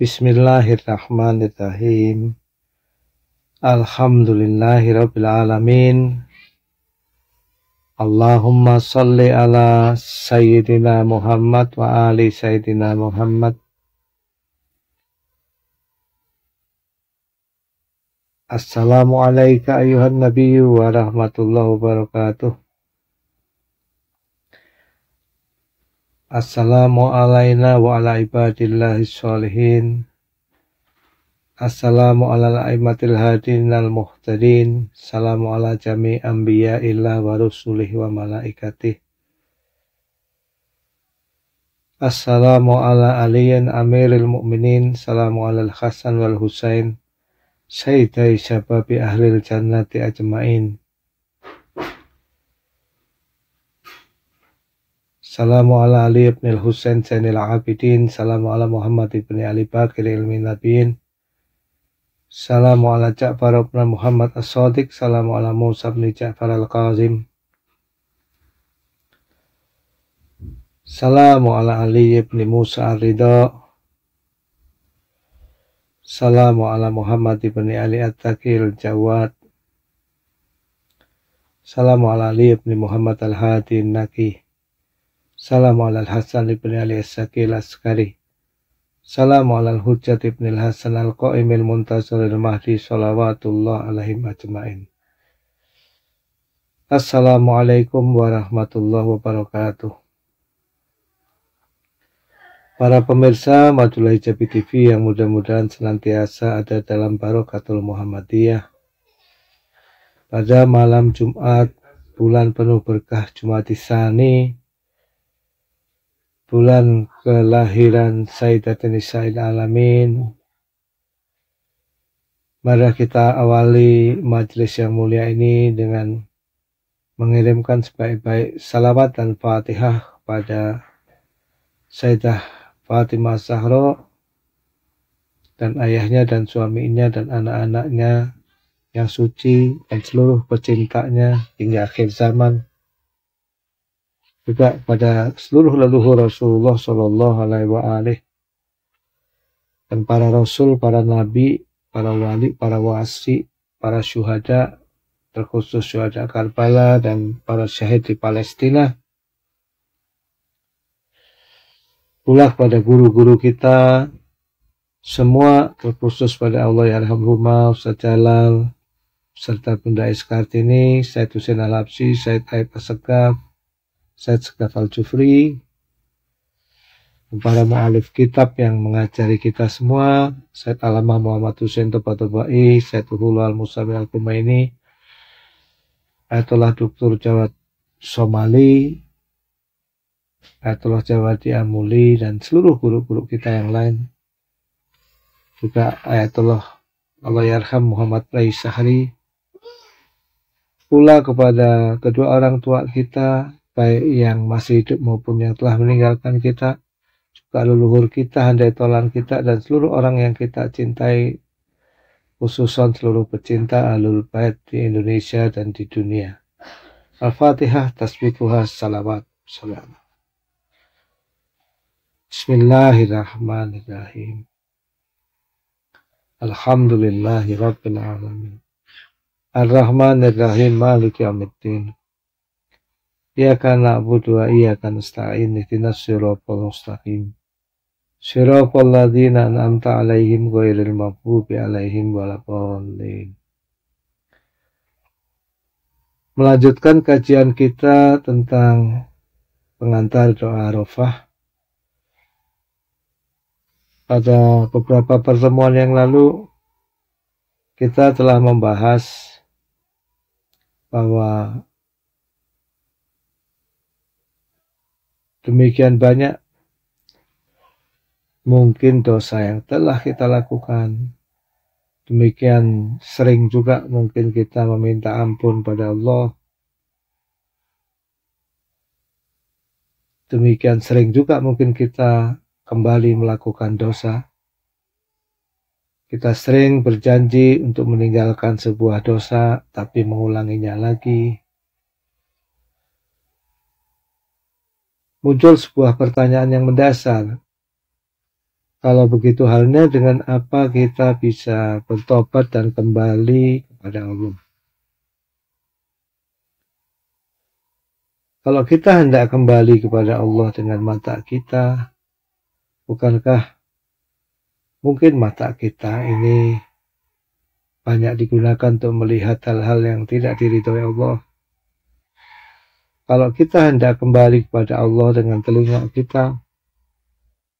Bismillahirrahmanirrahim. Alhamdulillahirabbil Allahumma salli ala sayyidina Muhammad wa ali sayyidina Muhammad. Assalamu alayka ayuhan nabiyyu wa rahmatullahi wa Assalamu alaina wa ala ibadillahi sholihin. Assalamu ala aimatil hadin al muhtadin. Salamu ala jami anbiya illah wa rusulih wa malaikatih. Assalamu ala aliyin amiril mu'minin. Salamu ala al-Hasan wal Husain. Sayyidai syababi ahlil jannati ajma'in. Salamu ala Ali ibn al-Husain Zainil Abidin. Salamu ala Muhammad ibn Ali Bakir ilmi nabiin. Salamu ala Ja'far ibn Muhammad as-Sadiq. Salamu ala Musa ibn Ja'far al-Qazim. Salamu ala Ali ibn Musa al-Ridha. Salamu ala Muhammad ibn Ali at takil Jawad. Salamu ala Ali ibn Muhammad al-Hadi al Salam alal Hasan ibn Ali Sakil Askari. Salam alal Hujjat ibn al Hasan al Qaimil Muntazir al Mahdi Salawatullah alaihi majma'in. Assalamualaikum warahmatullahi wabarakatuh. Para pemirsa Madulai Jabi TV yang mudah-mudahan senantiasa ada dalam Barokatul Muhammadiyah. Pada malam Jumat, bulan penuh berkah Jumat Isani, bulan kelahiran Sayyidatin Said Alamin. Mari kita awali majelis yang mulia ini dengan mengirimkan sebaik-baik salawat dan fatihah kepada Sayyidah Fatimah Zahra dan ayahnya dan suaminya dan anak-anaknya yang suci dan seluruh pecintanya hingga akhir zaman juga pada seluruh leluhur Rasulullah Shallallahu Alaihi Wasallam dan para rasul, para nabi, para wali, para wasi, para syuhada, terkhusus syuhada Karbala dan para syahid di Palestina. Pula pada guru-guru kita, semua terkhusus pada Allah ya Alhamdulillah, Ustaz Jalal, serta Bunda Iskartini, Syed Hussein Al-Habsi, Syed Aib Asegaf, Said Sekaf Al-Jufri, para mu'alif kitab yang mengajari kita semua, Said Alamah Muhammad Hussein Tobatobai, Said Uhulu al Musabir Al-Kumaini, Ayatullah Doktor Jawa Somali, Ayatullah Jawa Amuli, dan seluruh guru-guru kita yang lain. Juga ayatullah Allah Yarham Muhammad Rais Pula kepada kedua orang tua kita, baik yang masih hidup maupun yang telah meninggalkan kita, juga leluhur kita, handai tolan kita, dan seluruh orang yang kita cintai, khususan seluruh pecinta alul bait di Indonesia dan di dunia. Al-Fatihah, tasbikuhah, salawat, salam. Bismillahirrahmanirrahim. Alhamdulillahi Rabbil Alamin. ar Maliki Amiddin. Iyyaka na'budu wa iyyaka nasta'in ihdinas siratal mustaqim. Siratal ladzina an'amta 'alaihim ghairil maghdubi 'alaihim waladdallin. Melanjutkan kajian kita tentang pengantar doa Arafah. Pada beberapa pertemuan yang lalu kita telah membahas bahwa demikian banyak mungkin dosa yang telah kita lakukan. Demikian sering juga mungkin kita meminta ampun pada Allah. Demikian sering juga mungkin kita kembali melakukan dosa. Kita sering berjanji untuk meninggalkan sebuah dosa, tapi mengulanginya lagi. muncul sebuah pertanyaan yang mendasar. Kalau begitu halnya dengan apa kita bisa bertobat dan kembali kepada Allah? Kalau kita hendak kembali kepada Allah dengan mata kita, bukankah mungkin mata kita ini banyak digunakan untuk melihat hal-hal yang tidak diridhoi Allah. Kalau kita hendak kembali kepada Allah dengan telinga kita,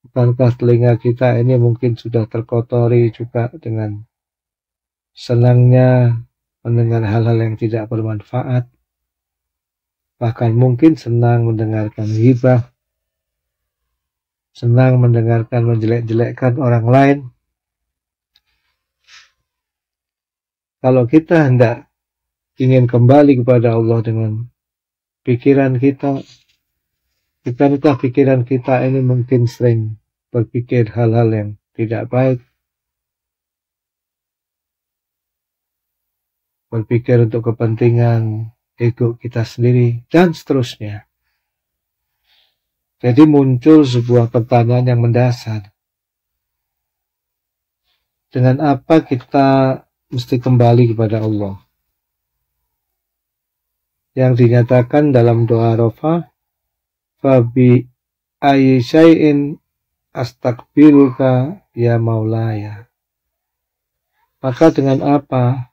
bukankah telinga kita ini mungkin sudah terkotori juga dengan senangnya mendengar hal-hal yang tidak bermanfaat, bahkan mungkin senang mendengarkan hibah, senang mendengarkan menjelek-jelekkan orang lain. Kalau kita hendak ingin kembali kepada Allah dengan pikiran kita kita bukankah pikiran kita ini mungkin sering berpikir hal-hal yang tidak baik berpikir untuk kepentingan ego kita sendiri dan seterusnya jadi muncul sebuah pertanyaan yang mendasar dengan apa kita mesti kembali kepada Allah yang dinyatakan dalam doa rofa Fabi ayyishayin syai'in astagfiruka ya maulaya maka dengan apa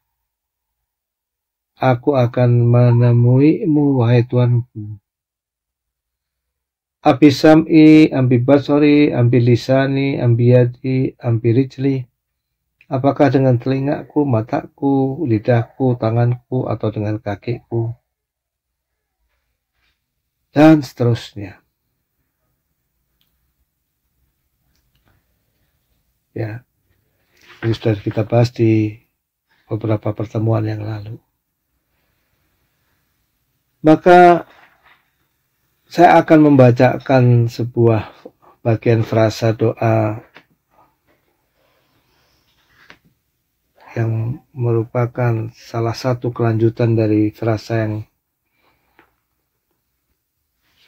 aku akan menemuimu wahai Tuanku Ambi sam'i, ambi basori, ambi lisani, ambi yadi, ambi rijli. Apakah dengan telingaku, mataku, lidahku, tanganku, atau dengan kakiku? dan seterusnya. Ya, ini sudah kita bahas di beberapa pertemuan yang lalu. Maka saya akan membacakan sebuah bagian frasa doa yang merupakan salah satu kelanjutan dari frasa yang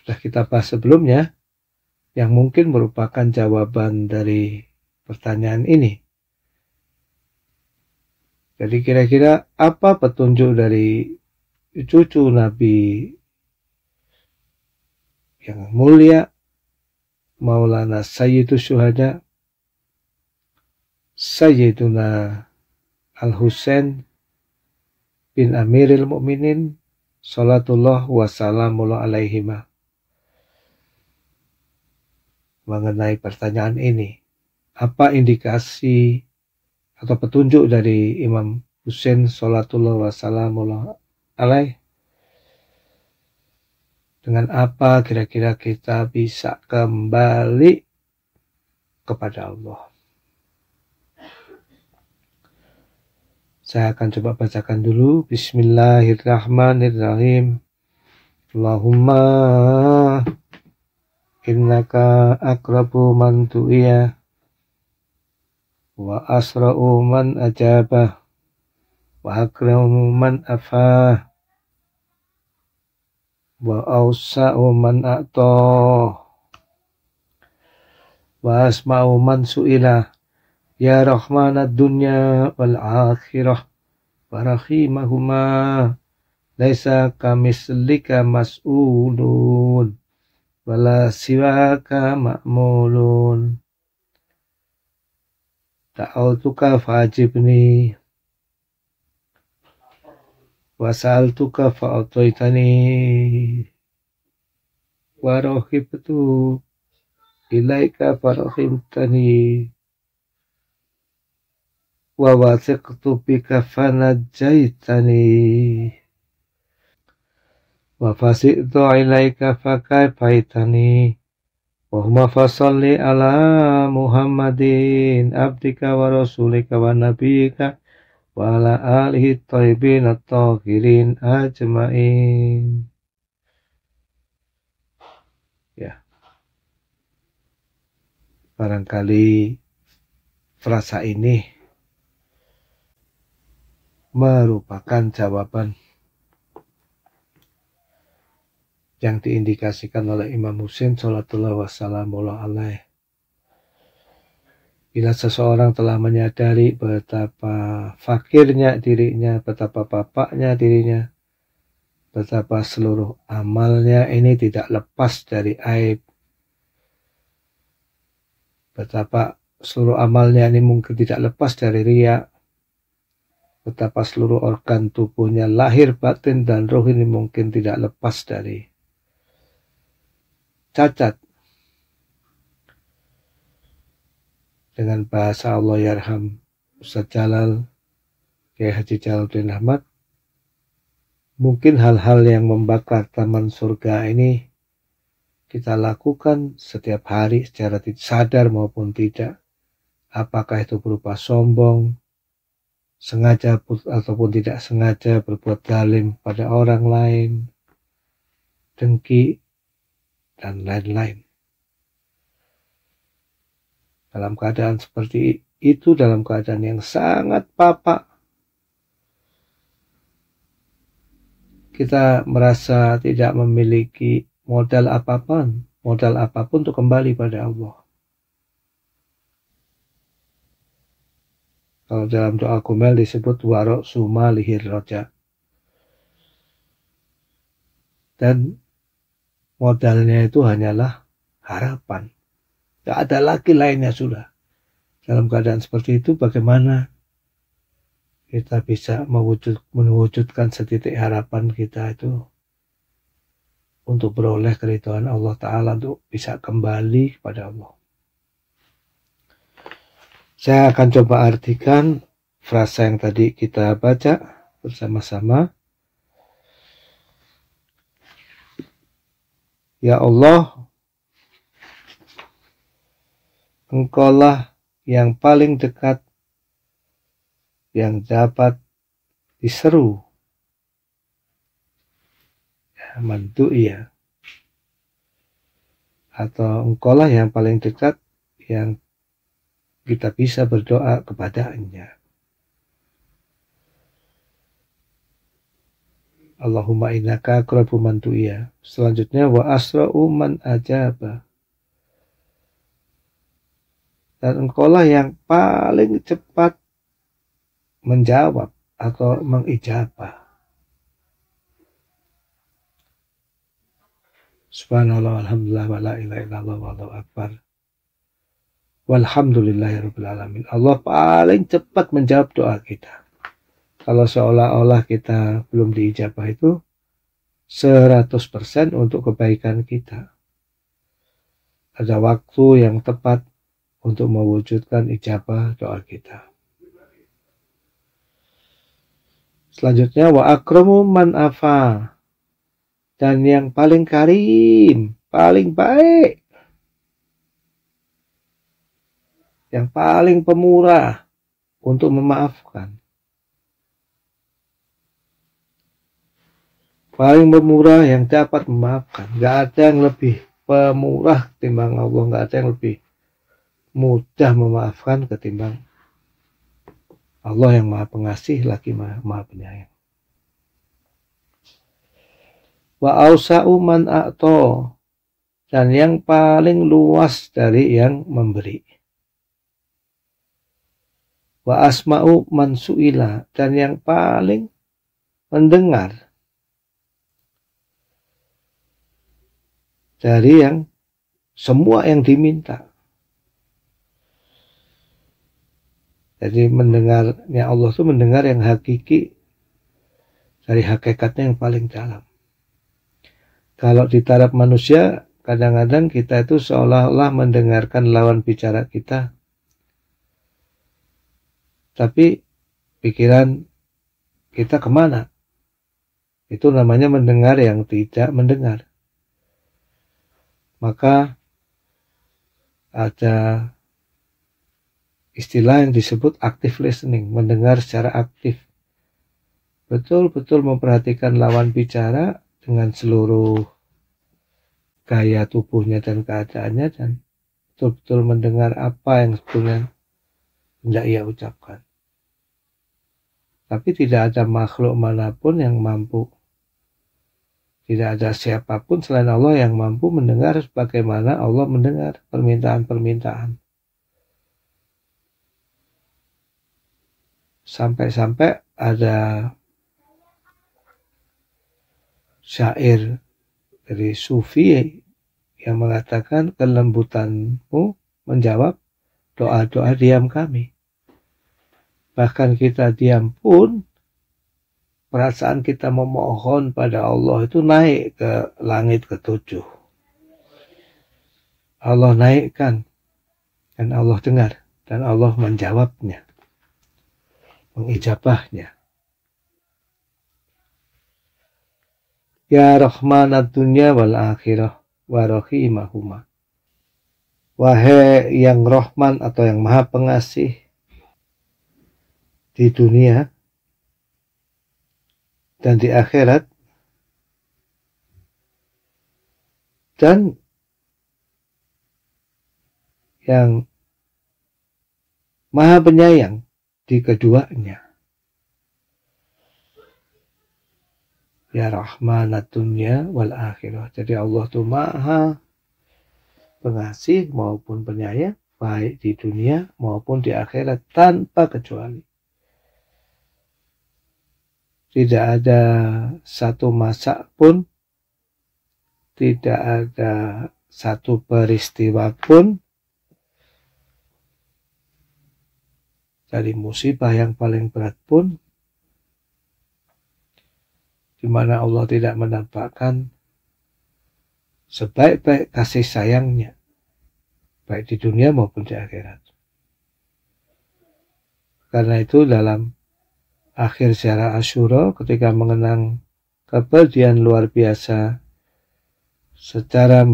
sudah kita bahas sebelumnya, yang mungkin merupakan jawaban dari pertanyaan ini. Jadi kira-kira apa petunjuk dari cucu Nabi yang mulia Maulana Sayyidu Syuhada Sayyiduna Al-Husain bin Amiril Mu'minin Salatullah wassalamu alaihimah mengenai pertanyaan ini. Apa indikasi atau petunjuk dari Imam Hussein Salatullah Wasallamullah alaih? Dengan apa kira-kira kita bisa kembali kepada Allah? Saya akan coba bacakan dulu. Bismillahirrahmanirrahim. Allahumma innaka akrabu man tu'iya wa asra'u man ajaba wa akramu man afa wa awsa'u man ato, wa asma'u man su'ila ya ad dunya wal akhirah wa rahimahuma laisa kamislika mas'ulun wala siwaka ma'mulun da'autuka fa'ajibni wasaltuka fa'atoitani warohibtu ilaika farohimtani wa wasiqtu bika fanajaitani wa fasitu ilaika fakai paitani Wahuma fasalli ala Muhammadin abdika wa rasulika wa nabiyika wa ala alihi taibin at-tahirin ajma'in. Ya. Barangkali frasa ini merupakan jawaban yang diindikasikan oleh Imam Husain Salatullah wassalamu alaih. Bila seseorang telah menyadari betapa fakirnya dirinya, betapa bapaknya dirinya, betapa seluruh amalnya ini tidak lepas dari aib. Betapa seluruh amalnya ini mungkin tidak lepas dari riak. Betapa seluruh organ tubuhnya lahir, batin, dan roh ini mungkin tidak lepas dari cacat. Dengan bahasa Allah Yarham Ustaz Jalal, Kiai Haji Jalaluddin Ahmad, mungkin hal-hal yang membakar taman surga ini kita lakukan setiap hari secara tidak sadar maupun tidak. Apakah itu berupa sombong, sengaja ataupun tidak sengaja berbuat dalim pada orang lain, dengki, dan lain-lain. Dalam keadaan seperti itu, dalam keadaan yang sangat papa, kita merasa tidak memiliki modal apapun, modal apapun untuk kembali pada Allah. Kalau dalam doa kumel disebut warok suma lihir roja. Dan modalnya itu hanyalah harapan. Tidak ada lagi lainnya sudah. Dalam keadaan seperti itu bagaimana kita bisa mewujud, mewujudkan setitik harapan kita itu untuk beroleh keriduan Allah Ta'ala untuk bisa kembali kepada Allah. Saya akan coba artikan frasa yang tadi kita baca bersama-sama Ya Allah, Engkaulah yang paling dekat yang dapat diseru. Ya, mantu iya. Atau engkaulah yang paling dekat yang kita bisa berdoa kepadanya. Allahumma innaka kerabu mantu tu'ya. Selanjutnya wa asra'u man ajaba. Dan lah yang paling cepat menjawab atau mengijabah. Subhanallah alhamdulillah wa la ilaha illallah wallahu akbar. Walhamdulillahirabbil Allah paling cepat menjawab doa kita. Kalau seolah-olah kita belum diijabah itu 100% untuk kebaikan kita. Ada waktu yang tepat untuk mewujudkan ijabah doa kita. Selanjutnya wa akramu man afa dan yang paling karim, paling baik. Yang paling pemurah untuk memaafkan. paling pemurah yang dapat memaafkan gak ada yang lebih pemurah ketimbang Allah gak ada yang lebih mudah memaafkan ketimbang Allah yang maha pengasih lagi maha, maha penyayang wa ausa'u man a'to dan yang paling luas dari yang memberi wa asma'u man su'ila dan yang paling mendengar dari yang semua yang diminta. Jadi mendengarnya Allah itu mendengar yang hakiki dari hakikatnya yang paling dalam. Kalau ditarap manusia, kadang-kadang kita itu seolah-olah mendengarkan lawan bicara kita. Tapi pikiran kita kemana? Itu namanya mendengar yang tidak mendengar maka ada istilah yang disebut active listening, mendengar secara aktif. Betul-betul memperhatikan lawan bicara dengan seluruh gaya tubuhnya dan keadaannya dan betul-betul mendengar apa yang sebenarnya hendak ia ucapkan. Tapi tidak ada makhluk manapun yang mampu tidak ada siapapun selain Allah yang mampu mendengar sebagaimana Allah mendengar permintaan-permintaan. Sampai-sampai ada syair dari sufi yang mengatakan kelembutanmu menjawab doa-doa diam kami. Bahkan kita diam pun perasaan kita memohon pada Allah itu naik ke langit ketujuh. Allah naikkan dan Allah dengar dan Allah menjawabnya, mengijabahnya. Ya Rahmanat dunya wal akhirah wa rahimahuma. Wahai yang Rahman atau yang Maha Pengasih di dunia dan di akhirat dan yang maha penyayang di keduanya. Ya Rahmanat dunia wal akhirah. Jadi Allah itu maha pengasih maupun penyayang baik di dunia maupun di akhirat tanpa kecuali. Tidak ada satu masak pun, tidak ada satu peristiwa pun dari musibah yang paling berat pun di mana Allah tidak menampakkan sebaik-baik kasih sayangnya baik di dunia maupun di akhirat. Karena itu dalam akhir sejarah Asyura ketika mengenang kepedian luar biasa secara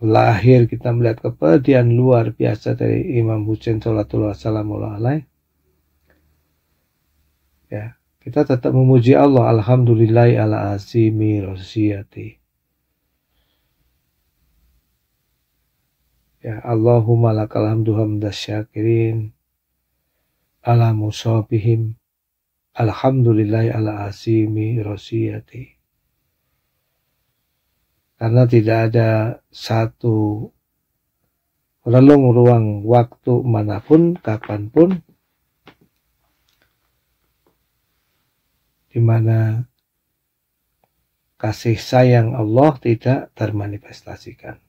lahir kita melihat kepedian luar biasa dari Imam Hussein Salatullah Salamullah Alaih ya kita tetap memuji Allah Alhamdulillah ala azimi rosiyati ya Allahumma lakal hamdu hamdasyakirin ala musabihim Alhamdulillahi ala asimi rosiyati. Karena tidak ada satu relung ruang waktu manapun, kapanpun, di mana kasih sayang Allah tidak termanifestasikan.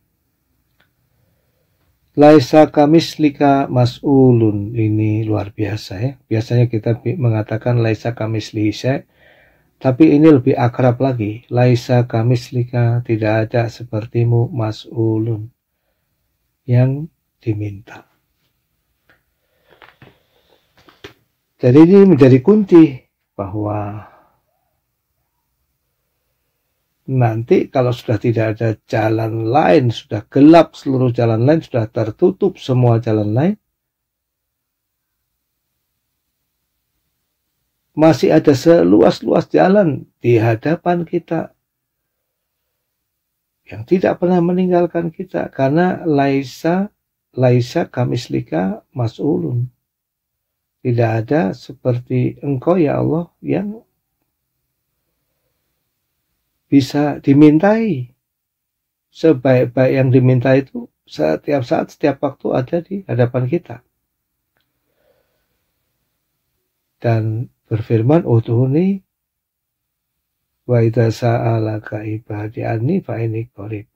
Laisa kamislika mas'ulun. Ini luar biasa ya. Biasanya kita mengatakan laisa kamislihi tapi ini lebih akrab lagi. Laisa kamislika tidak ada sepertimu mas'ulun yang diminta. Jadi ini menjadi kunci bahwa nanti kalau sudah tidak ada jalan lain, sudah gelap seluruh jalan lain, sudah tertutup semua jalan lain, masih ada seluas-luas jalan di hadapan kita yang tidak pernah meninggalkan kita karena Laisa Laisa Kamislika Mas'ulun tidak ada seperti engkau ya Allah yang bisa dimintai. Sebaik-baik yang diminta itu setiap saat, setiap waktu ada di hadapan kita. Dan berfirman, Utuhuni oh wa idza sa'alaka ibadi anni fa ini qorib.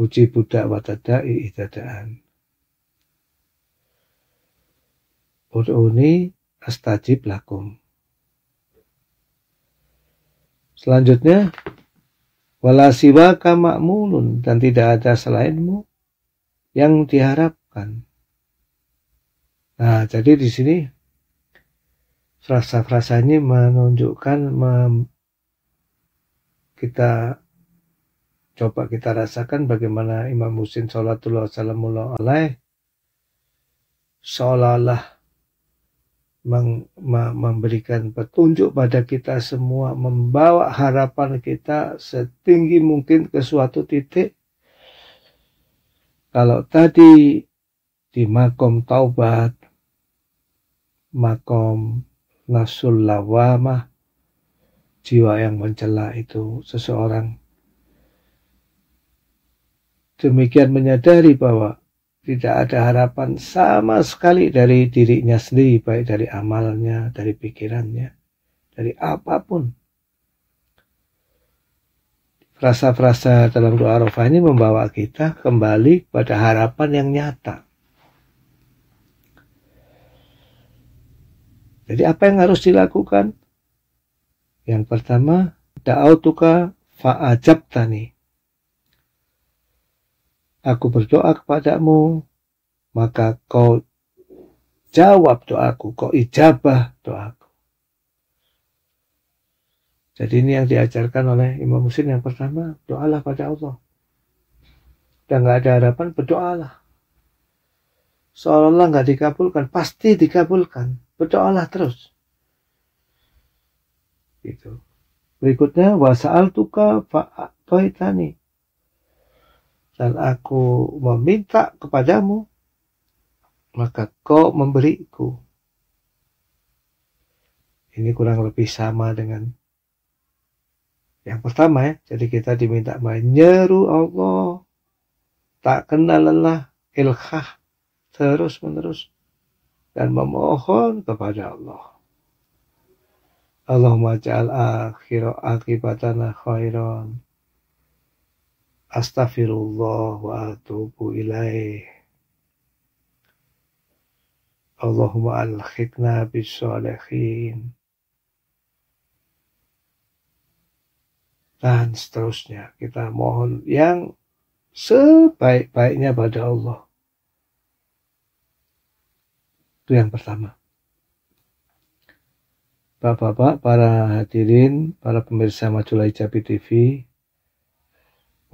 Uji budak watada'i idada'an. Utuhuni astajib lakum Selanjutnya, wala siwa kamakmulun dan tidak ada selainmu yang diharapkan. Nah, jadi di sini frasa-frasa menunjukkan mem, kita coba kita rasakan bagaimana Imam Husin Salatullah Salamullah Alaih seolah-olah memberikan petunjuk pada kita semua, membawa harapan kita setinggi mungkin ke suatu titik. Kalau tadi di makom taubat, makom nasul lawamah, jiwa yang mencela itu seseorang demikian menyadari bahwa tidak ada harapan sama sekali dari dirinya sendiri, baik dari amalnya, dari pikirannya, dari apapun. Frasa-frasa dalam doa Arafah ini membawa kita kembali pada harapan yang nyata. Jadi apa yang harus dilakukan? Yang pertama, da'autuka fa'ajabtani aku berdoa kepadamu, maka kau jawab doaku, kau ijabah doaku. Jadi ini yang diajarkan oleh Imam Muslim yang pertama, doalah pada Allah. Dan nggak ada harapan, berdoalah. Seolah-olah nggak dikabulkan, pasti dikabulkan. Berdoalah terus. Gitu. Berikutnya, wasa'al tuka fa'abaitani dan aku meminta kepadamu, maka kau memberiku. Ini kurang lebih sama dengan yang pertama ya. Jadi kita diminta menyeru Allah, tak kenal lelah, ilhah, terus menerus, dan memohon kepada Allah. Allahumma ja'al akhiru akibatana khairan Astaghfirullah wa atubu ilaih. Allahumma al khidna bisolihin. Dan seterusnya kita mohon yang sebaik-baiknya pada Allah. Itu yang pertama. Bapak-bapak, para hadirin, para pemirsa Majulai Ijabi TV,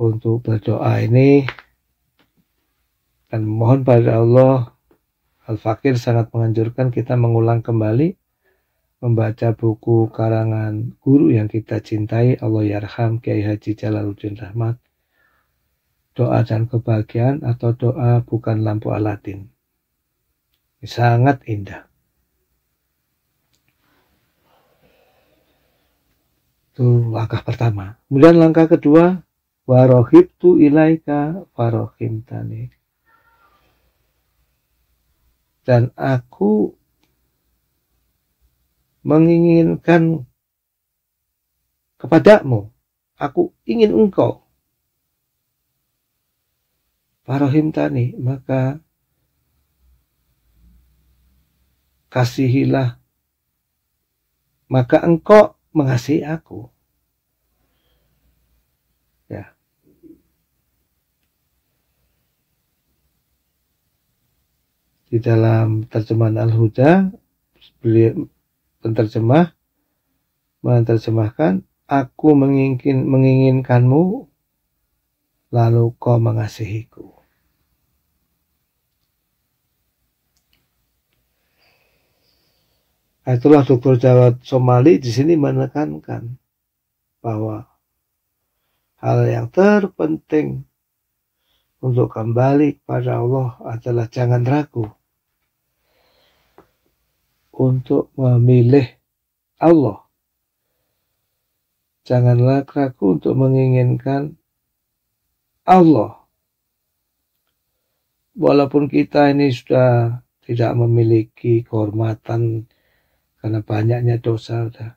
untuk berdoa ini dan mohon pada Allah Al-Fakir sangat menganjurkan kita mengulang kembali membaca buku karangan guru yang kita cintai Allah Yarham Kiai Haji Jalaluddin Rahmat Doa dan Kebahagiaan atau Doa Bukan Lampu Aladin sangat indah itu langkah pertama kemudian langkah kedua Warohibtu ilaika tani. Dan aku menginginkan kepadamu. Aku ingin engkau. tani. Maka kasihilah. Maka engkau mengasihi aku. di dalam terjemahan Al-Huda beliau penterjemah menerjemahkan aku mengingin menginginkanmu lalu kau mengasihiku Itulah dokter Jawa Somali di sini menekankan bahwa hal yang terpenting untuk kembali kepada Allah adalah jangan ragu untuk memilih Allah. Janganlah keraku untuk menginginkan Allah. Walaupun kita ini sudah tidak memiliki kehormatan karena banyaknya dosa sudah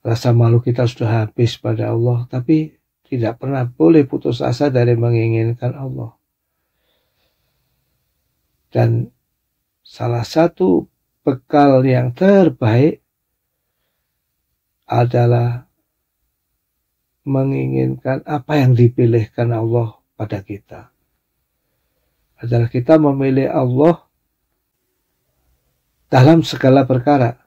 rasa malu kita sudah habis pada Allah tapi tidak pernah boleh putus asa dari menginginkan Allah dan salah satu bekal yang terbaik adalah menginginkan apa yang dipilihkan Allah pada kita. Adalah kita memilih Allah dalam segala perkara.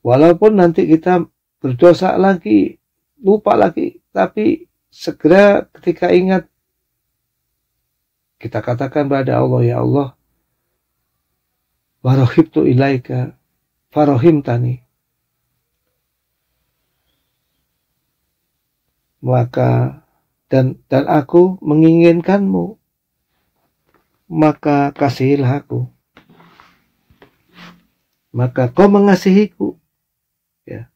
Walaupun nanti kita berdosa lagi, lupa lagi, tapi segera ketika ingat, kita katakan pada Allah, ya Allah, Warohibtu ilaika farohim tani. Maka dan dan aku menginginkanmu maka kasihilah aku maka kau mengasihiku ya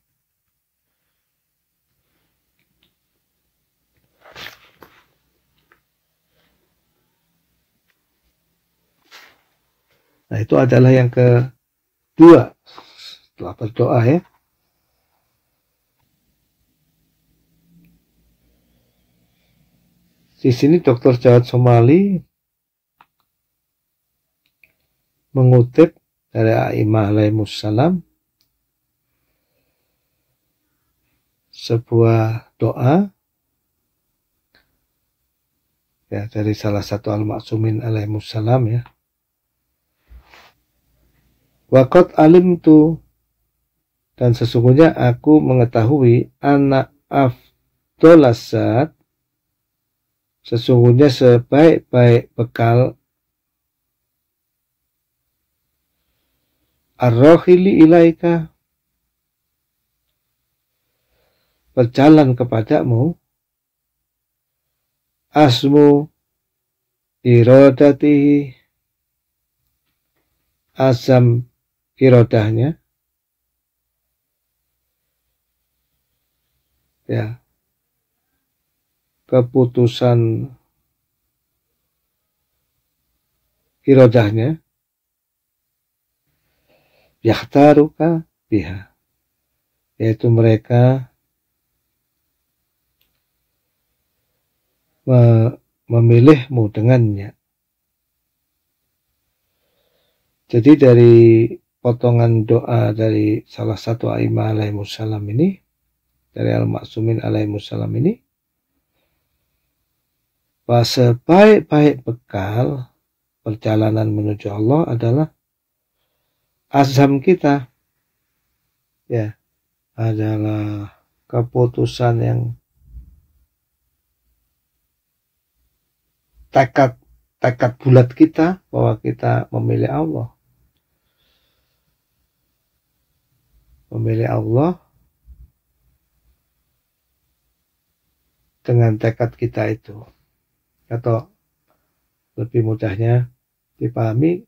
Nah, itu adalah yang kedua setelah berdoa ya. Di sini dokter Jawad Somali mengutip dari Aimah Alaihimussalam sebuah doa ya dari salah satu al-maksumin alaihimussalam ya Wakot alim tu dan sesungguhnya aku mengetahui anak afdolasat sesungguhnya sebaik-baik bekal arrohili ilaika berjalan kepadamu asmu irodatihi azam kirodahnya Ya. Keputusan kirodahnya Yahtaruka biha. Yaitu mereka memilihmu dengannya. Jadi dari potongan doa dari salah satu aimah alaihi salam ini dari al-maksumin alaihi salam ini bahwa sebaik-baik bekal perjalanan menuju Allah adalah azam kita ya adalah keputusan yang tekad tekad bulat kita bahwa kita memilih Allah memilih Allah dengan tekad kita itu. Atau lebih mudahnya dipahami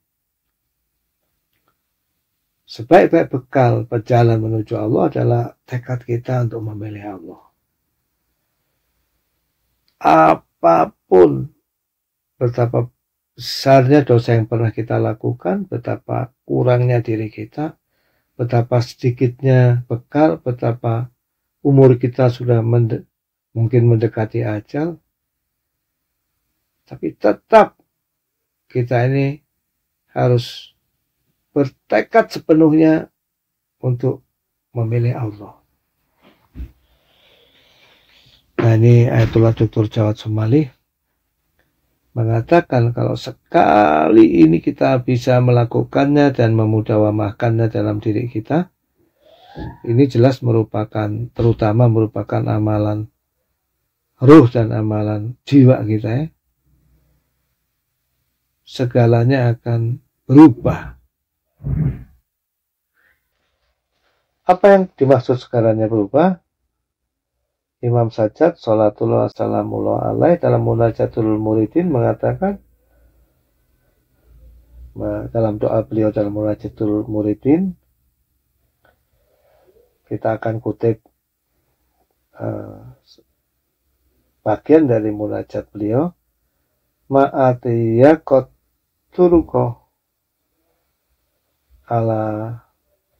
sebaik-baik bekal perjalanan menuju Allah adalah tekad kita untuk memilih Allah. Apapun betapa besarnya dosa yang pernah kita lakukan, betapa kurangnya diri kita, betapa sedikitnya bekal, betapa umur kita sudah mende mungkin mendekati ajal, tapi tetap kita ini harus bertekad sepenuhnya untuk memilih Allah. Nah ini Ayatullah Dr. Jawad Somali mengatakan kalau sekali ini kita bisa melakukannya dan memudawamahkannya dalam diri kita, ini jelas merupakan, terutama merupakan amalan ruh dan amalan jiwa kita ya. Segalanya akan berubah. Apa yang dimaksud segalanya berubah? Imam Sajjad Salatullah Assalamualaikum Alaih dalam Munajatul Muridin mengatakan dalam doa beliau dalam Munajatul Muridin kita akan kutip uh, bagian dari munajat beliau ma'atiya turuko ala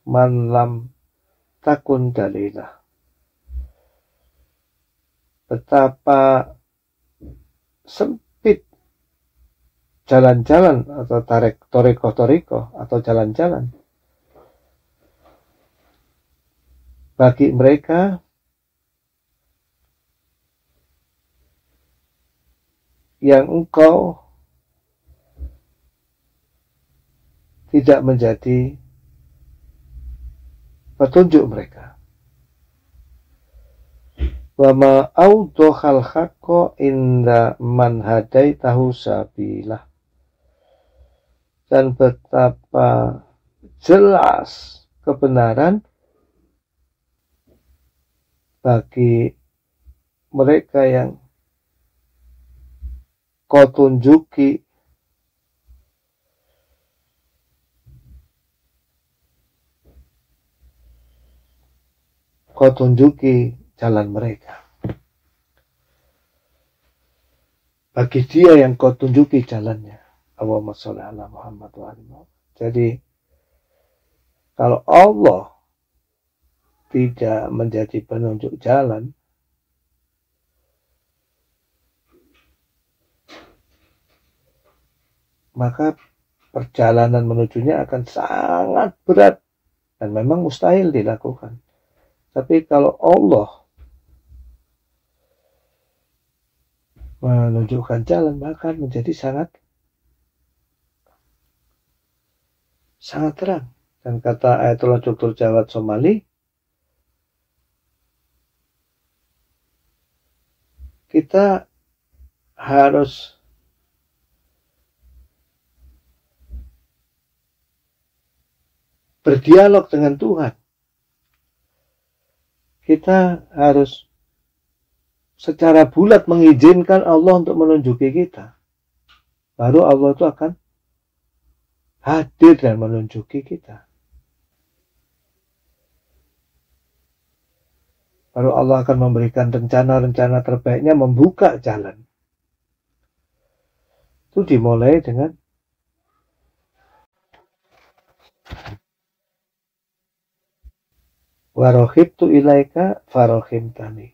manlam takun dalilah betapa sempit jalan-jalan atau tarik toriko-toriko atau jalan-jalan bagi mereka yang engkau tidak menjadi petunjuk mereka wa ma awdhal haqqo inda man hadaitahu sabilah dan betapa jelas kebenaran bagi mereka yang kau tunjuki kau tunjuki jalan mereka. Bagi dia yang kau tunjuki jalannya. Allahumma salli ala Muhammad wa alimu. Jadi kalau Allah tidak menjadi penunjuk jalan, maka perjalanan menujunya akan sangat berat dan memang mustahil dilakukan. Tapi kalau Allah menunjukkan jalan bahkan menjadi sangat sangat terang dan kata Ayatullah Cukur Jawad Somali kita harus berdialog dengan Tuhan kita harus secara bulat mengizinkan Allah untuk menunjuki kita, baru Allah itu akan hadir dan menunjuki kita. Baru Allah akan memberikan rencana-rencana terbaiknya membuka jalan. Itu dimulai dengan Warohib tu ilaika farohim tani.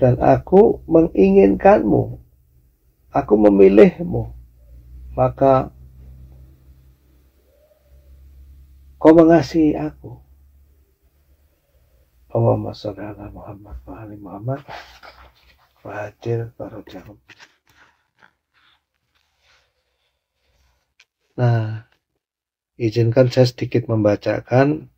dan aku menginginkanmu. Aku memilihmu. Maka kau mengasihi aku. Allahumma sholli ala Muhammad wa ali Muhammad. Wa hadir Nah, izinkan saya sedikit membacakan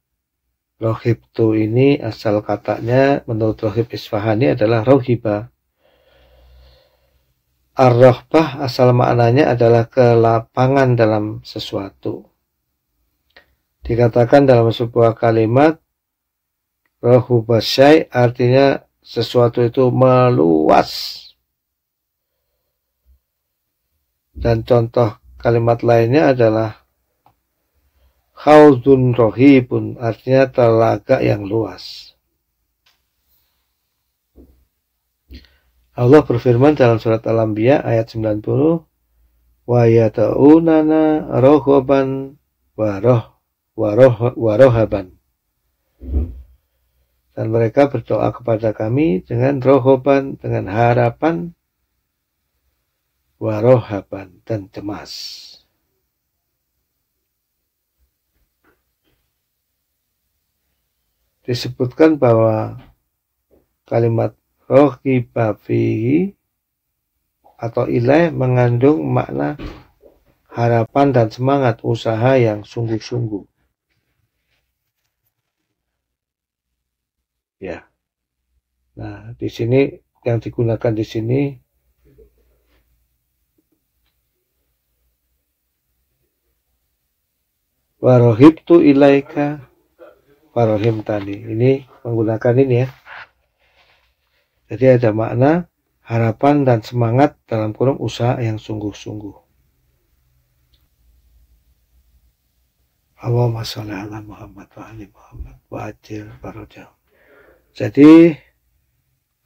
Rohibtu ini asal katanya menurut Rohib Isfahani adalah rohiba. Ar-Rohbah asal maknanya adalah kelapangan dalam sesuatu. Dikatakan dalam sebuah kalimat, Rohubasyai artinya sesuatu itu meluas. Dan contoh kalimat lainnya adalah Khawdun rohibun artinya telaga yang luas. Allah berfirman dalam surat Al-Anbiya ayat 90 wa yata'unana rohoban waroh waroh warohaban dan mereka berdoa kepada kami dengan rohoban dengan harapan warohaban dan cemas disebutkan bahwa kalimat rohibafihi atau ilai mengandung makna harapan dan semangat usaha yang sungguh-sungguh. Ya. Nah, di sini yang digunakan di sini Warohibtu ilaika marhim tadi. Ini menggunakan ini ya. Jadi ada makna harapan dan semangat dalam kurung usaha yang sungguh-sungguh. Allahumma sholli ala Muhammad wa ali Muhammad wa ajil barojah. Jadi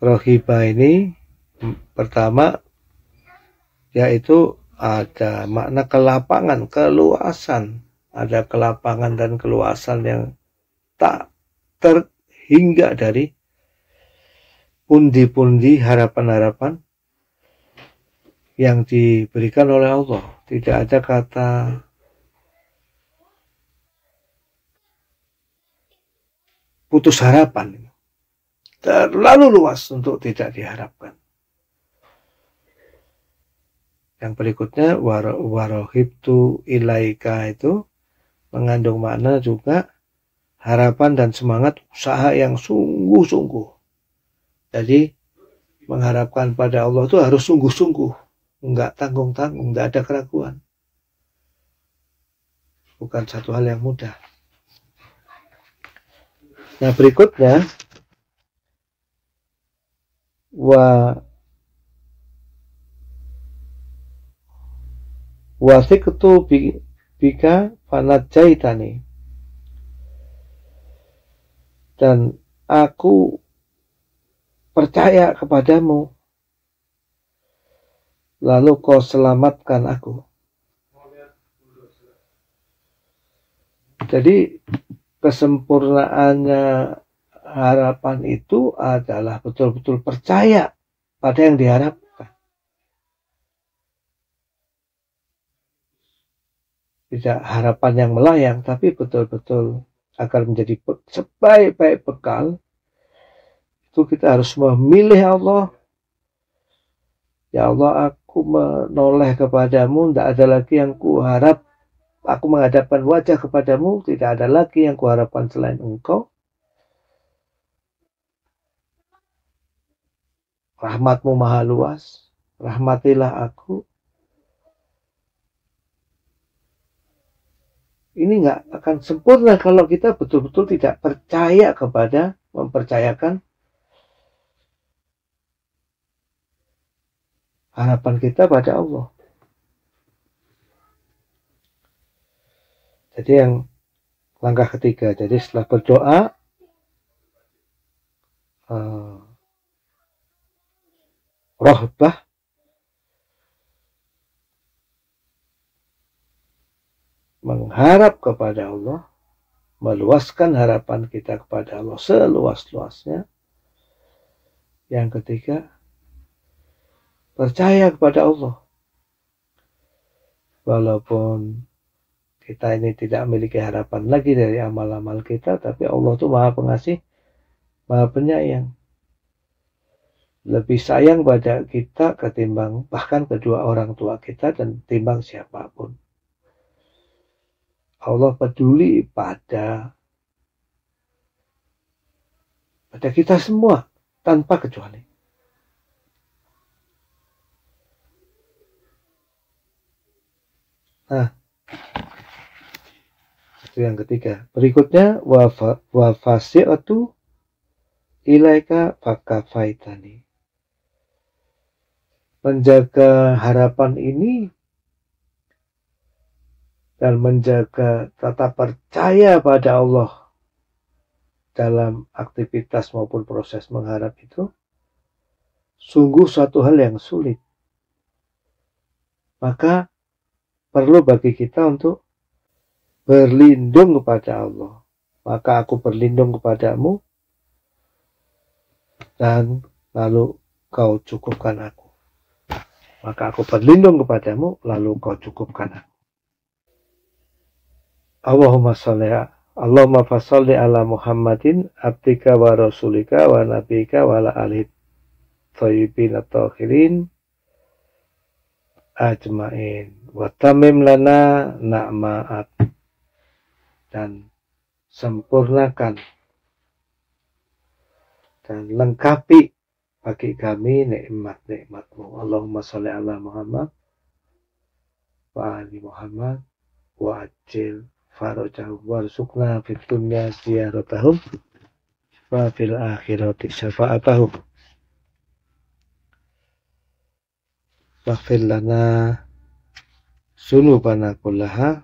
rohiba ini pertama yaitu ada makna kelapangan, keluasan. Ada kelapangan dan keluasan yang tak terhingga dari pundi-pundi harapan-harapan yang diberikan oleh Allah. Tidak ada kata putus harapan. Terlalu luas untuk tidak diharapkan. Yang berikutnya warohibtu ilaika itu mengandung makna juga harapan dan semangat usaha yang sungguh-sungguh. Jadi mengharapkan pada Allah itu harus sungguh-sungguh, nggak tanggung-tanggung, enggak ada keraguan. Bukan satu hal yang mudah. Nah berikutnya wa itu bika jaitani dan aku percaya kepadamu. Lalu kau selamatkan aku. Jadi kesempurnaannya harapan itu adalah betul-betul percaya pada yang diharapkan. Tidak harapan yang melayang, tapi betul-betul agar menjadi sebaik-baik bekal itu kita harus memilih Allah Ya Allah aku menoleh kepadamu tidak ada lagi yang kuharap aku menghadapkan wajah kepadamu tidak ada lagi yang kuharapkan selain engkau rahmatmu maha luas rahmatilah aku ini nggak akan sempurna kalau kita betul-betul tidak percaya kepada mempercayakan harapan kita pada Allah. Jadi yang langkah ketiga, jadi setelah berdoa, roh eh, rohbah mengharap kepada Allah, meluaskan harapan kita kepada Allah seluas-luasnya. Yang ketiga, percaya kepada Allah. Walaupun kita ini tidak memiliki harapan lagi dari amal-amal kita, tapi Allah itu maha pengasih, maha penyayang. Lebih sayang pada kita ketimbang bahkan kedua orang tua kita dan timbang siapapun. Allah peduli pada pada kita semua tanpa kecuali. Nah, itu yang ketiga. Berikutnya wa atau ilaika fakafaitani. Menjaga harapan ini dan menjaga tata percaya pada Allah dalam aktivitas maupun proses mengharap itu sungguh suatu hal yang sulit. Maka perlu bagi kita untuk berlindung kepada Allah. Maka aku berlindung kepadamu dan lalu kau cukupkan aku. Maka aku berlindung kepadamu lalu kau cukupkan aku. Allahumma salli Allahumma fasalli ala Muhammadin abdika wa rasulika wa nabika wa ala alihi thayyibin at-tahirin ajmain wa tamim lana na'ma'at dan sempurnakan dan lengkapi bagi kami nikmat-nikmatmu. Allahumma salli ala Muhammad wa ali Muhammad wa ajil farojahum warzukna fid dunya ziyaratahum wa fil akhirati syafa'atahum fil lana sunubana kullaha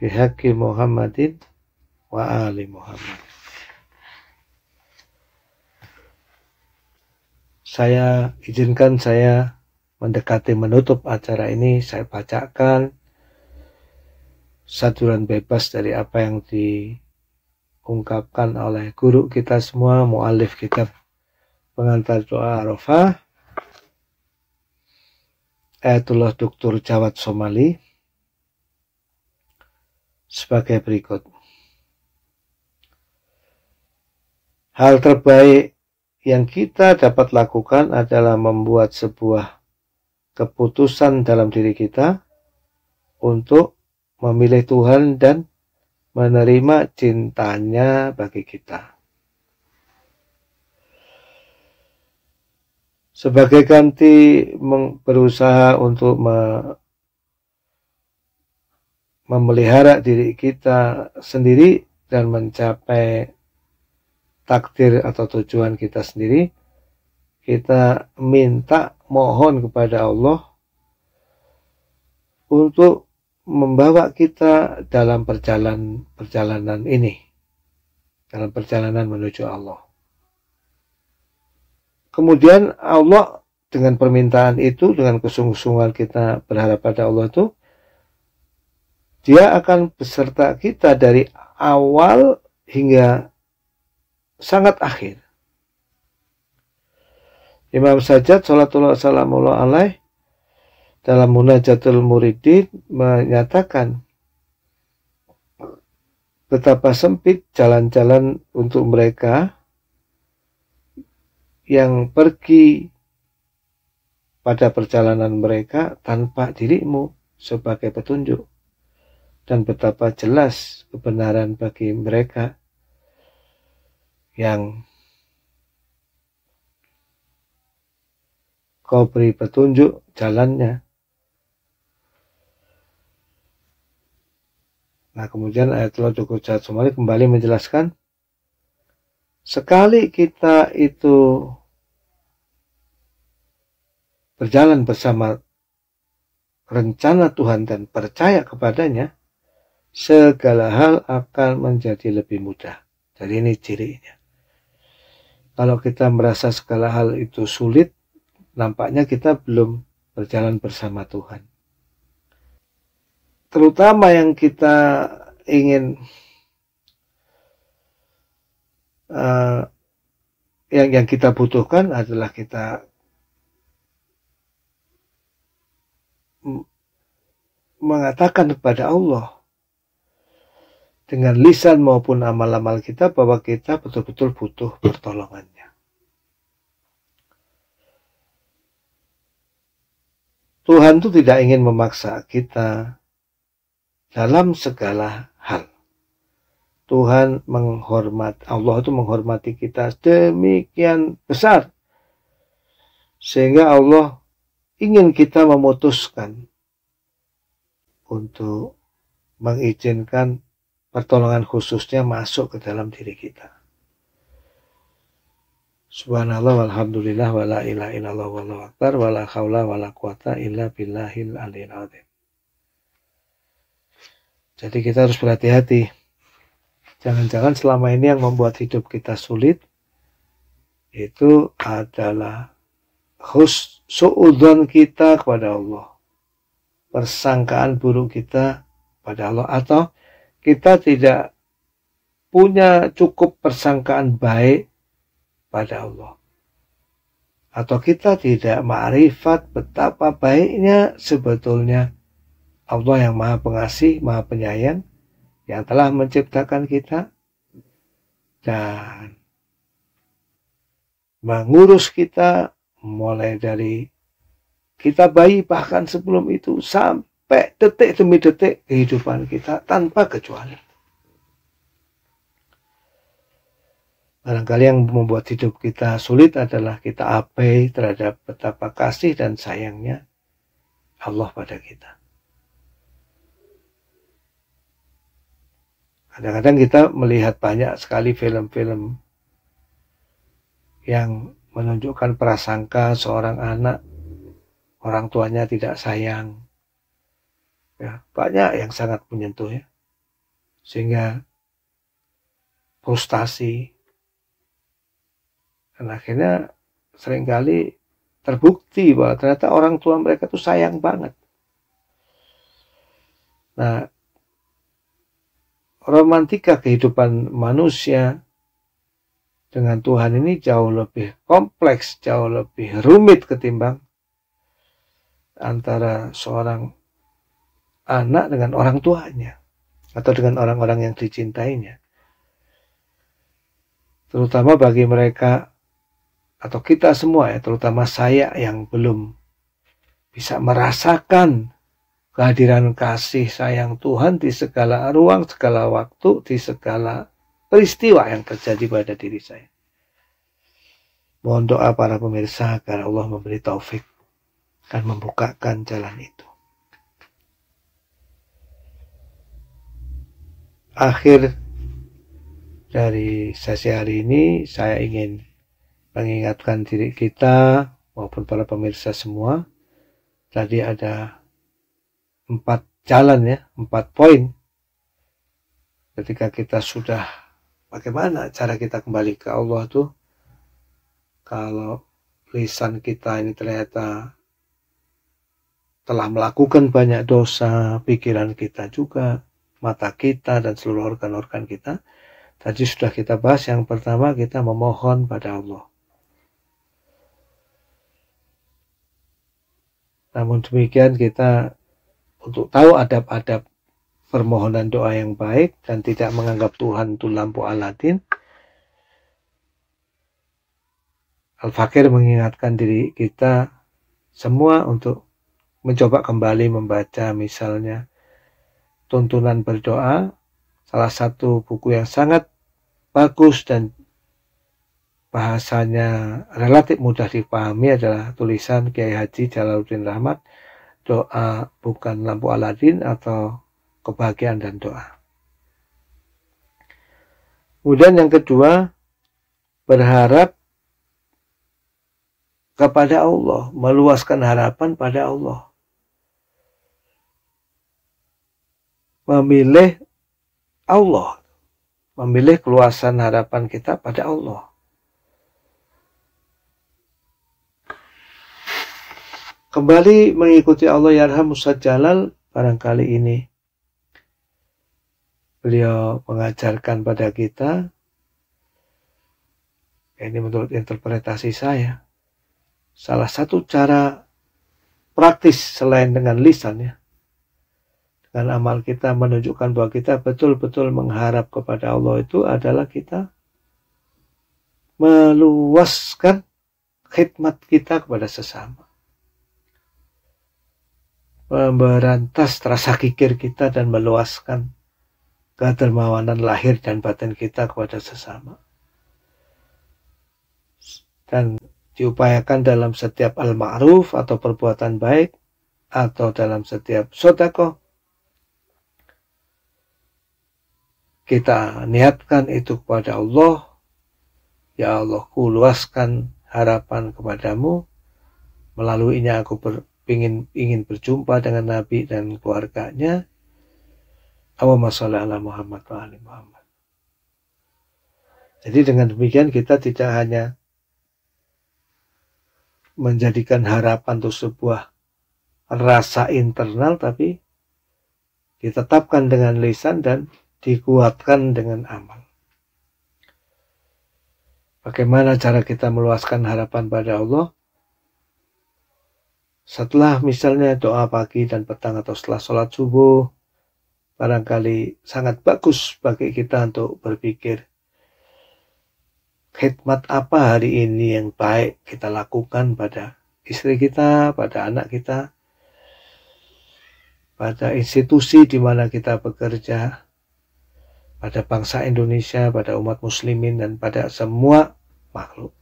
bihaqi Muhammadin wa ali Muhammad saya izinkan saya mendekati menutup acara ini saya bacakan saduran bebas dari apa yang diungkapkan oleh guru kita semua, mu'alif kita. pengantar doa Arafah, Ayatullah Dr. Jawad Somali, sebagai berikut. Hal terbaik yang kita dapat lakukan adalah membuat sebuah keputusan dalam diri kita untuk memilih Tuhan dan menerima cintanya bagi kita. Sebagai ganti berusaha untuk memelihara diri kita sendiri dan mencapai takdir atau tujuan kita sendiri, kita minta mohon kepada Allah untuk membawa kita dalam perjalanan perjalanan ini dalam perjalanan menuju Allah. Kemudian Allah dengan permintaan itu dengan kesungguh-sungguhan kita berharap pada Allah itu dia akan beserta kita dari awal hingga sangat akhir. Imam Sajjad salatullah salamuallah alaih dalam munajatul muridin menyatakan betapa sempit jalan-jalan untuk mereka yang pergi pada perjalanan mereka tanpa dirimu sebagai petunjuk dan betapa jelas kebenaran bagi mereka yang kau beri petunjuk jalannya Nah, kemudian Ayatullah Joko Sumali kembali menjelaskan, sekali kita itu berjalan bersama rencana Tuhan dan percaya kepadanya, segala hal akan menjadi lebih mudah. Jadi ini cirinya. Kalau kita merasa segala hal itu sulit, nampaknya kita belum berjalan bersama Tuhan terutama yang kita ingin uh, yang yang kita butuhkan adalah kita mengatakan kepada Allah dengan lisan maupun amal-amal kita bahwa kita betul-betul butuh pertolongannya. Tuhan itu tidak ingin memaksa kita dalam segala hal. Tuhan menghormat Allah itu menghormati kita demikian besar sehingga Allah ingin kita memutuskan untuk mengizinkan pertolongan khususnya masuk ke dalam diri kita. Subhanallah walhamdulillah wala ilaha illallah wallahu akbar wala haula wala quwata illa billahil aliyil azim. Jadi kita harus berhati-hati. Jangan-jangan selama ini yang membuat hidup kita sulit itu adalah suudon kita kepada Allah. Persangkaan buruk kita pada Allah atau kita tidak punya cukup persangkaan baik pada Allah. Atau kita tidak ma'rifat betapa baiknya sebetulnya Allah yang Maha Pengasih, Maha Penyayang, yang telah menciptakan kita dan mengurus kita mulai dari kita bayi bahkan sebelum itu sampai detik demi detik kehidupan kita tanpa kecuali. Barangkali yang membuat hidup kita sulit adalah kita abai terhadap betapa kasih dan sayangnya Allah pada kita. Kadang-kadang kita melihat banyak sekali film-film yang menunjukkan prasangka seorang anak orang tuanya tidak sayang. Ya, banyak yang sangat menyentuh ya. Sehingga frustasi dan akhirnya seringkali terbukti bahwa ternyata orang tua mereka itu sayang banget. Nah, romantika kehidupan manusia dengan Tuhan ini jauh lebih kompleks, jauh lebih rumit ketimbang antara seorang anak dengan orang tuanya atau dengan orang-orang yang dicintainya. Terutama bagi mereka atau kita semua ya, terutama saya yang belum bisa merasakan kehadiran kasih sayang Tuhan di segala ruang, segala waktu, di segala peristiwa yang terjadi pada diri saya. Mohon doa para pemirsa agar Allah memberi taufik dan membukakan jalan itu. Akhir dari sesi hari ini saya ingin mengingatkan diri kita maupun para pemirsa semua. Tadi ada empat jalan ya, empat poin. Ketika kita sudah bagaimana cara kita kembali ke Allah tuh kalau lisan kita ini ternyata telah melakukan banyak dosa, pikiran kita juga, mata kita dan seluruh organ-organ kita. Tadi sudah kita bahas yang pertama kita memohon pada Allah. Namun demikian kita untuk tahu adab-adab permohonan doa yang baik dan tidak menganggap Tuhan itu lampu Aladin. Al-Fakir mengingatkan diri kita semua untuk mencoba kembali membaca misalnya tuntunan berdoa, salah satu buku yang sangat bagus dan bahasanya relatif mudah dipahami adalah tulisan Kiai Haji Jalaluddin Rahmat doa bukan lampu Aladin atau kebahagiaan dan doa. Kemudian yang kedua, berharap kepada Allah, meluaskan harapan pada Allah. Memilih Allah, memilih keluasan harapan kita pada Allah. kembali mengikuti Allah Yarham Ustaz Jalal barangkali ini. Beliau mengajarkan pada kita, ini menurut interpretasi saya, salah satu cara praktis selain dengan lisan ya, dengan amal kita menunjukkan bahwa kita betul-betul mengharap kepada Allah itu adalah kita meluaskan khidmat kita kepada sesama memberantas rasa kikir kita dan meluaskan kedermawanan lahir dan batin kita kepada sesama. Dan diupayakan dalam setiap al-ma'ruf atau perbuatan baik atau dalam setiap sodako kita niatkan itu kepada Allah Ya Allah ku luaskan harapan kepadamu melalui ini aku ber, ingin ingin berjumpa dengan Nabi dan keluarganya. Allahumma masalah ala Muhammad wa ali Muhammad. Jadi dengan demikian kita tidak hanya menjadikan harapan untuk sebuah rasa internal tapi ditetapkan dengan lisan dan dikuatkan dengan amal. Bagaimana cara kita meluaskan harapan pada Allah? setelah misalnya doa pagi dan petang atau setelah sholat subuh, barangkali sangat bagus bagi kita untuk berpikir khidmat apa hari ini yang baik kita lakukan pada istri kita, pada anak kita, pada institusi di mana kita bekerja, pada bangsa Indonesia, pada umat muslimin, dan pada semua makhluk.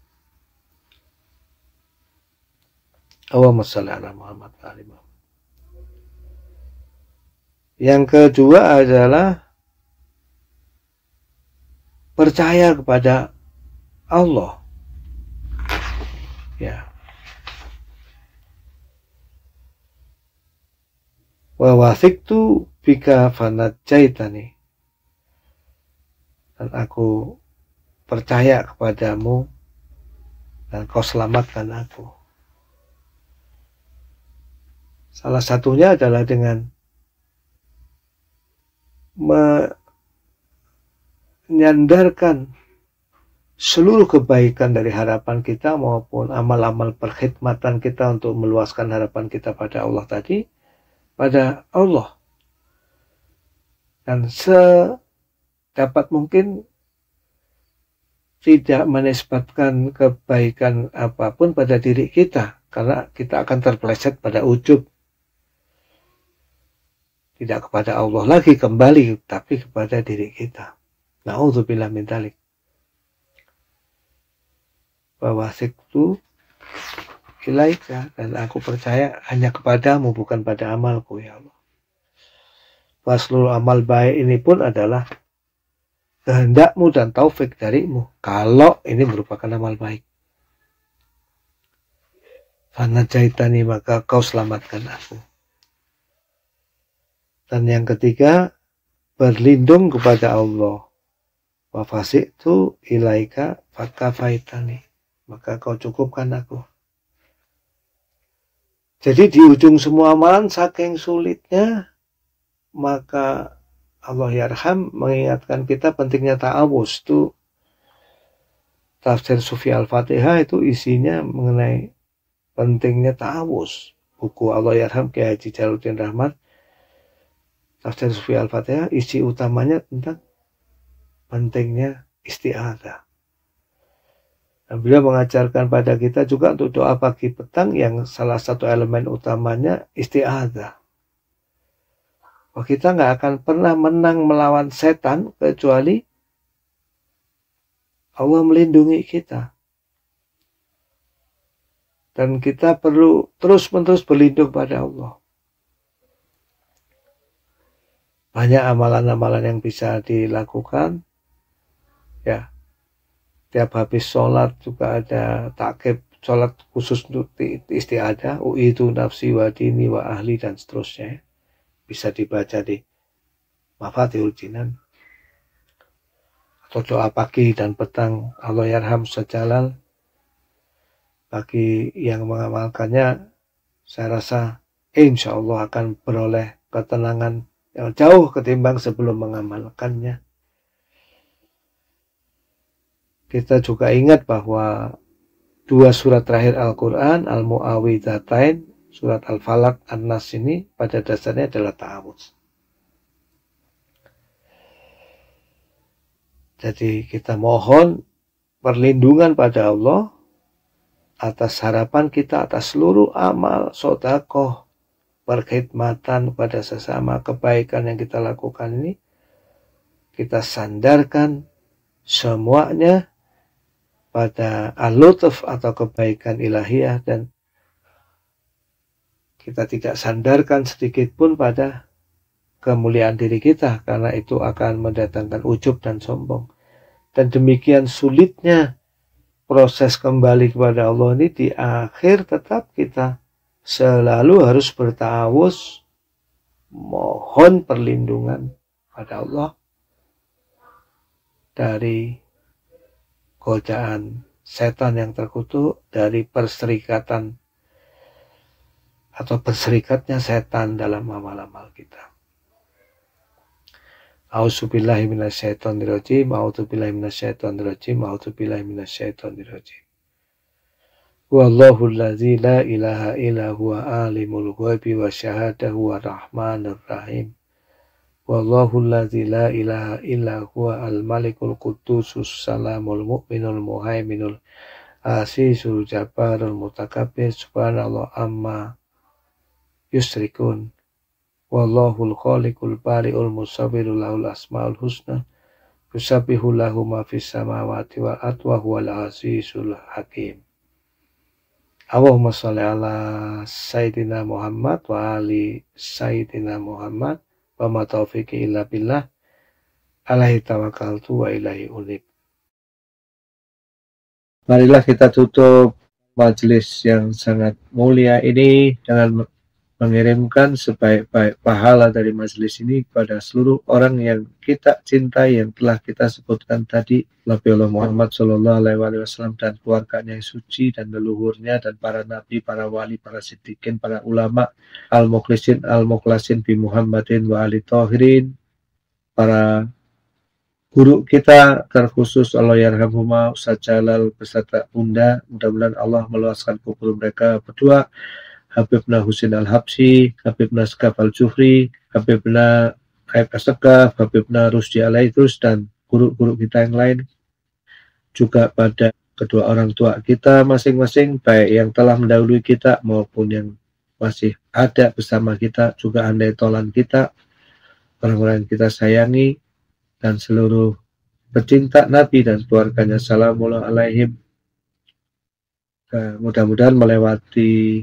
Allahumma salli ala Muhammad ali Muhammad. Yang kedua adalah percaya kepada Allah. Ya. Wa wasiktu bika fanajaitani. Dan aku percaya kepadamu dan kau selamatkan aku. Salah satunya adalah dengan menyandarkan seluruh kebaikan dari harapan kita maupun amal-amal perkhidmatan kita untuk meluaskan harapan kita pada Allah tadi pada Allah dan sedapat mungkin tidak menisbatkan kebaikan apapun pada diri kita karena kita akan terpleset pada ujub tidak kepada Allah lagi kembali tapi kepada diri kita. na'udzubillah min bahwa Wawasiktu ilaika dan aku percaya hanya kepadamu bukan pada amalku ya Allah. Bahwa amal baik ini pun adalah kehendakmu dan taufik darimu kalau ini merupakan amal baik. Fana jaitani maka kau selamatkan aku. Dan yang ketiga, berlindung kepada Allah. wafasi itu ilaika fakafaitani. Maka kau cukupkan aku. Jadi di ujung semua amalan saking sulitnya, maka Allah Yarham mengingatkan kita pentingnya ta'awus itu tafsir Sufi Al-Fatihah itu isinya mengenai pentingnya ta'awus. Buku Allah Yarham Kiai Haji Jaluddin Rahmat tafsir Sufi Al-Fatihah isi utamanya tentang pentingnya istiada. Dan beliau mengajarkan pada kita juga untuk doa pagi petang yang salah satu elemen utamanya istiada. kita nggak akan pernah menang melawan setan kecuali Allah melindungi kita. Dan kita perlu terus-menerus berlindung pada Allah. banyak amalan-amalan yang bisa dilakukan ya tiap habis sholat juga ada takib sholat khusus untuk istiada itu nafsi wa dini wa ahli dan seterusnya ya. bisa dibaca di mafatihul jinan atau doa pagi dan petang Allah yarham sejalan bagi yang mengamalkannya saya rasa insya Allah akan beroleh ketenangan jauh ketimbang sebelum mengamalkannya. Kita juga ingat bahwa dua surat terakhir Al-Quran, Al-Mu'awidatain, surat Al-Falak, An-Nas ini pada dasarnya adalah ta'awudz. Jadi kita mohon perlindungan pada Allah atas harapan kita atas seluruh amal sodakoh perkhidmatan kepada sesama, kebaikan yang kita lakukan ini, kita sandarkan semuanya pada alutuf atau kebaikan ilahiyah dan kita tidak sandarkan sedikit pun pada kemuliaan diri kita karena itu akan mendatangkan ujub dan sombong. Dan demikian sulitnya proses kembali kepada Allah ini di akhir tetap kita selalu harus bertawus mohon perlindungan pada Allah dari godaan setan yang terkutuk dari perserikatan atau berserikatnya setan dalam amal-amal kita. A'udzubillahi minasyaitonirrajim, a'udzubillahi minasyaitonirrajim, a'udzubillahi minasyaitonirrajim. Wallahu allazi la ilaha illa huwa alimul ghaibi wa syahada huwa rahmanur rahim. Wallahu allazi la ilaha illa huwa al-malikul qudusus salamul mu'minul muhaiminul asisul jabarul mutakabbir subhanallah amma yusrikun. Wallahul khaliqul bari'ul musawwirul lahul asmaul husna. Yusabbihu lahu ma fis samawati wal ardi wa huwal azizul hakim. Allahumma sholli ala Sayyidina Muhammad wa ali Sayyidina Muhammad wa ma taufiqi illa billah alaihi tawakkaltu wa ilaihi unib. Marilah kita tutup majelis yang sangat mulia ini dengan mengirimkan sebaik-baik pahala dari majelis ini kepada seluruh orang yang kita cintai yang telah kita sebutkan tadi Nabi Allah Muhammad Shallallahu Alaihi Wasallam dan keluarganya yang suci dan leluhurnya dan para nabi, para wali, para siddiqin, para ulama al mukhlisin al muklasin bi Muhammadin wa ali tohirin para guru kita terkhusus Allah Yarhamhuma Ustaz Jalal beserta Bunda mudah-mudahan Allah meluaskan kubur mereka berdua Habibna Husin Al-Habsi, Habibna Skaf Al-Jufri, Habibna Aib Asegaf, Habibna Rusdi terus dan guru-guru kita yang lain. Juga pada kedua orang tua kita masing-masing, baik yang telah mendahului kita maupun yang masih ada bersama kita, juga andai tolan kita, orang-orang yang kita sayangi, dan seluruh pecinta Nabi dan keluarganya. Assalamualaikum. Mudah-mudahan melewati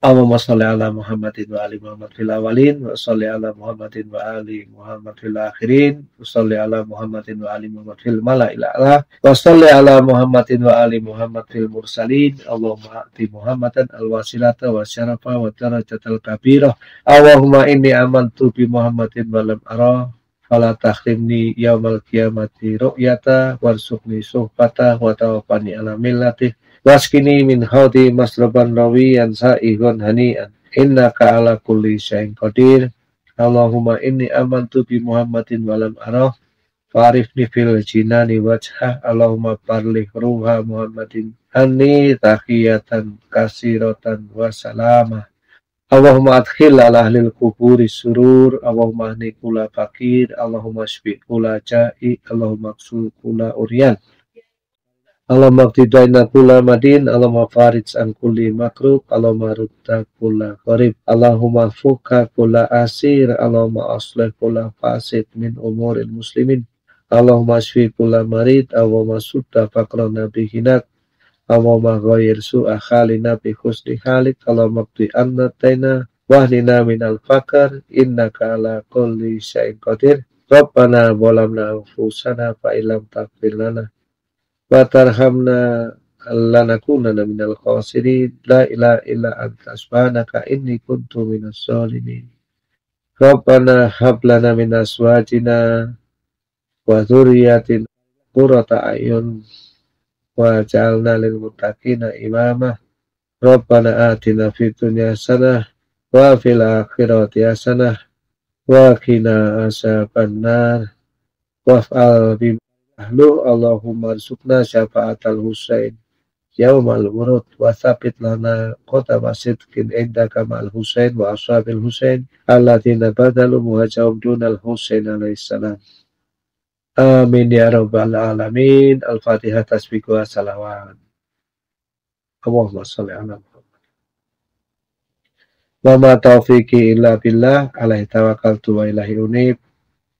Allahumma sholli ala Muhammadin wa ali Muhammad fil awalin wa sholli ala Muhammadin wa ali Muhammad fil akhirin wa sholli ala Muhammadin wa ali Muhammad fil mala'il a'la wa sholli ala Muhammadin wa ali Muhammad fil mursalin Allahumma ati Muhammadan al wasilata wa syarafa wa al kabirah Allahumma inni amantu bi Muhammadin wa lam ara fala ya yaumal qiyamati ru'yata warzuqni suhbata wa tawaffani ala millatih Waskini min hauti masraban an sa'ihun an inna ala kulli syai'in qadir. Allahumma inni amantu bi Muhammadin walam arah. Farifni fil jinani wajhah. Allahumma parlih ruha Muhammadin. Anni tahiyatan kasiratan wasalamah. Allahumma adkhil ala ahlil kuburi surur, Allahumma ahni kula fakir, Allahumma syfi kula ja'i, Allahumma ksul kula uryan. Allah qtidaina kula madin, Allah farij an kulli makruh, Allah rudda kula qarib, Allahumma fuka kula asir, Allah aslih kula fasid min umuril muslimin. Allah shfi kula marid, Allahumma sudda nabi bihinat, Allahumma ghayir su'a khalina nabi husni khalik, Allah makti anna taina, wahdina minal fakar, innaka ala kulli syai'in qadir. Rabbana bolamna ufusana fa'ilam takfir lana watarhamna lanakunanna minal khawasiri la ila ila anta subhanaka inni kuntu minas salimin Rabbana hab minas wajina wa zuriyatin a'yun waj'alna lil mutakina imamah Rabbana atina fid dunya hasanah wa fil akhirati hasanah wa qina azabannar waf'al bima Lalu Allahumma rizukna al Husain yaumal wurud wa thabit lana Kota Masjid kin indaka ma'al Husain wa ashabil Husain alladziina badalu muhajahum al Husain alaihissalam. Amin ya rabbal alamin. Al-Fatihah tasbiku wa salawat. Allahumma salli ala Muhammad. Wa ma taufiki illa billah alaihi tawakkaltu wa ilahi unib.